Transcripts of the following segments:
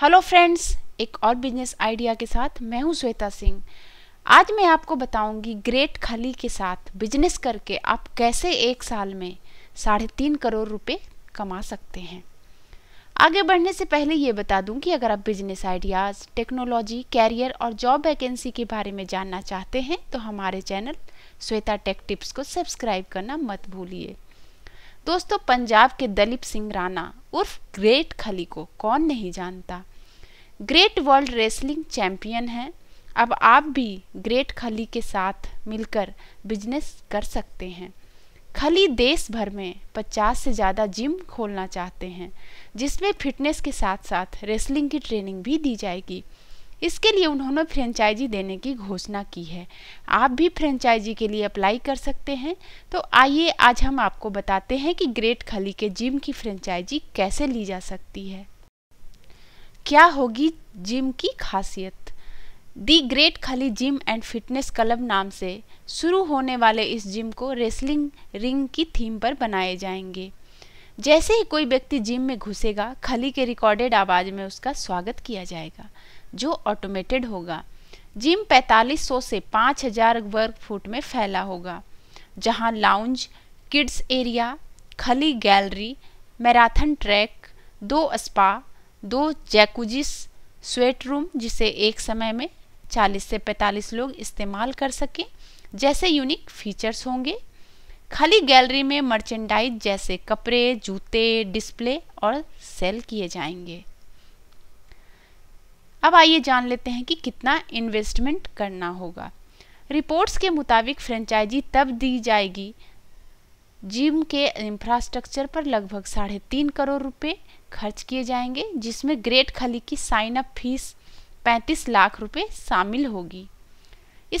hello friends एक और business idea के साथ मैं हूं श्वेता सिंह आज मैं आपको बताऊंगी ग्रेट खली के साथ बिजनेस करके आप कैसे एक साल में साढ़े तीन करोड़ रुपए कमा सकते हैं आगे बढ़ने से पहले ये बता दूं कि अगर आप बिजनेस आइडियाज़ टेक्नोलॉजी कैरियर और जॉब वैकेंसी के बारे में जानना चाहते हैं तो हमारे चैनल श्वेता टेक टिप्स को सब्सक्राइब करना मत भूलिए दोस्तों पंजाब के दलीप सिंह राणा उर्फ ग्रेट खली को कौन नहीं जानता ग्रेट वर्ल्ड रेसलिंग चैम्पियन है अब आप भी ग्रेट खली के साथ मिलकर बिजनेस कर सकते हैं खली देश भर में 50 से ज़्यादा जिम खोलना चाहते हैं जिसमें फिटनेस के साथ साथ रेसलिंग की ट्रेनिंग भी दी जाएगी इसके लिए उन्होंने फ्रेंचाइजी देने की घोषणा की है आप भी फ्रेंचाइजी के लिए अप्लाई कर सकते हैं तो आइए आज हम आपको बताते हैं कि ग्रेट खली के जिम की फ्रेंचाइजी कैसे ली जा सकती है क्या होगी जिम की खासियत the great Khali gym and fitness club नाम से शुरू होने वाले इस जिम को रेसलिंग रिंग की थीम पर बनाए जाएंगे जैसे ही कोई व्यक्ति जिम में घुसेगा खली के रिकॉर्डेड आवाज़ में उसका स्वागत किया जाएगा जो ऑटोमेटेड होगा जिम 4500 से 5000 वर्ग फुट में फैला होगा जहां lounge kids area Khali gallery marathon track दो स्पा दो जैकुजिस स्वेट रूम जिसे एक समय में 40 से 45 लोग इस्तेमाल कर सकें जैसे यूनिक फीचर्स होंगे खाली गैलरी में मर्चेंडाइज जैसे कपड़े जूते डिस्प्ले और सेल किए जाएंगे अब आइए जान लेते हैं कि कितना इन्वेस्टमेंट करना होगा रिपोर्ट्स के मुताबिक फ्रेंचाइजी तब दी जाएगी जिम के इंफ्रास्ट्रक्चर पर लगभग साढ़े तीन करोड़ रुपए खर्च किए जाएंगे जिसमें ग्रेट खली की साइन अप फीस पैंतीस लाख रुपए शामिल होगी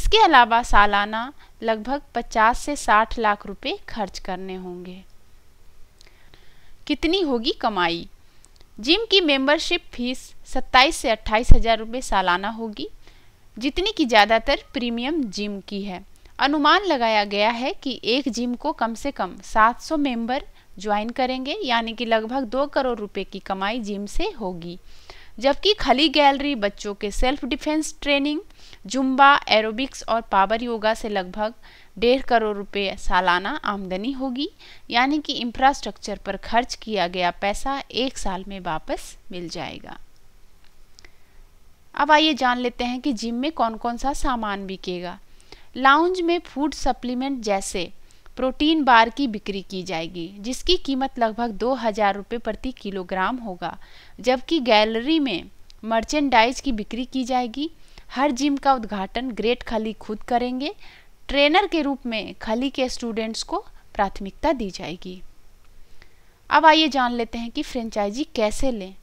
इसके अलावा सालाना लगभग 50 से 60 लाख रुपए खर्च करने होंगे कितनी होगी कमाई जिम की मेंबरशिप फीस 27 से अट्ठाईस हज़ार रुपये सालाना होगी जितनी की ज़्यादातर प्रीमियम जिम की है अनुमान लगाया गया है कि एक जिम को कम से कम 700 मेंबर ज्वाइन करेंगे यानी कि लगभग दो करोड़ रुपए की कमाई जिम से होगी जबकि खली गैलरी बच्चों के self defence training Zumba aerobics और पावर योगा से लगभग डेढ़ करोड़ रुपए सालाना आमदनी होगी यानी कि इंफ्रास्ट्रक्चर पर खर्च किया गया पैसा एक साल में वापस मिल जाएगा अब आइए जान लेते हैं कि जिम में कौन कौन सा सामान बिकेगा लाउंज में फूड सप्लीमेंट जैसे प्रोटीन बार की बिक्री की जाएगी जिसकी कीमत लगभग दो हज़ार रुपये प्रति किलोग्राम होगा जबकि गैलरी में मर्चेंडाइज की बिक्री की जाएगी हर जिम का उद्घाटन ग्रेट खली खुद करेंगे ट्रेनर के रूप में खली के स्टूडेंट्स को प्राथमिकता दी जाएगी अब आइए जान लेते हैं कि फ्रेंचाइजी कैसे लें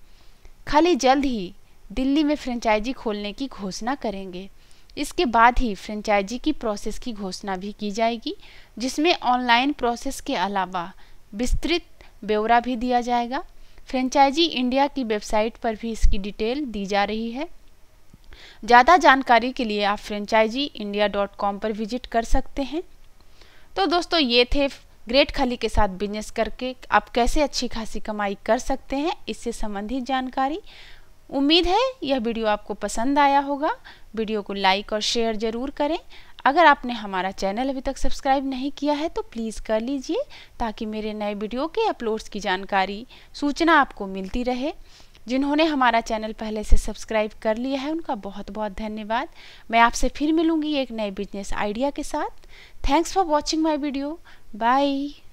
खली जल्द ही दिल्ली में फ्रेंचाइजी खोलने की घोषणा करेंगे इसके बाद ही फ्रेंचाइजी की प्रोसेस की घोषणा भी की जाएगी जिसमें ऑनलाइन प्रोसेस के अलावा विस्तृत ब्यौरा भी दिया जाएगा फ्रेंचाइजी इंडिया की वेबसाइट पर भी इसकी डिटेल दी जा रही है ज़्यादा जानकारी के लिए आप फ्रेंचाइजी इंडिया डॉट कॉम पर विजिट कर सकते हैं तो दोस्तों ये थे ग्रेट खली के साथ बिजनेस करके आप कैसे अच्छी खासी कमाई कर सकते हैं इससे संबंधित जानकारी उम्मीद है यह वीडियो आपको पसंद आया होगा वीडियो को लाइक और शेयर ज़रूर करें अगर आपने हमारा चैनल अभी तक सब्सक्राइब नहीं किया है तो प्लीज़ कर लीजिए ताकि मेरे नए वीडियो के अपलोड्स की जानकारी सूचना आपको मिलती रहे जिन्होंने हमारा चैनल पहले से सब्सक्राइब कर लिया है उनका बहुत बहुत धन्यवाद मैं आपसे फिर मिलूंगी एक नए बिजनेस आइडिया के साथ thanks for watching my video by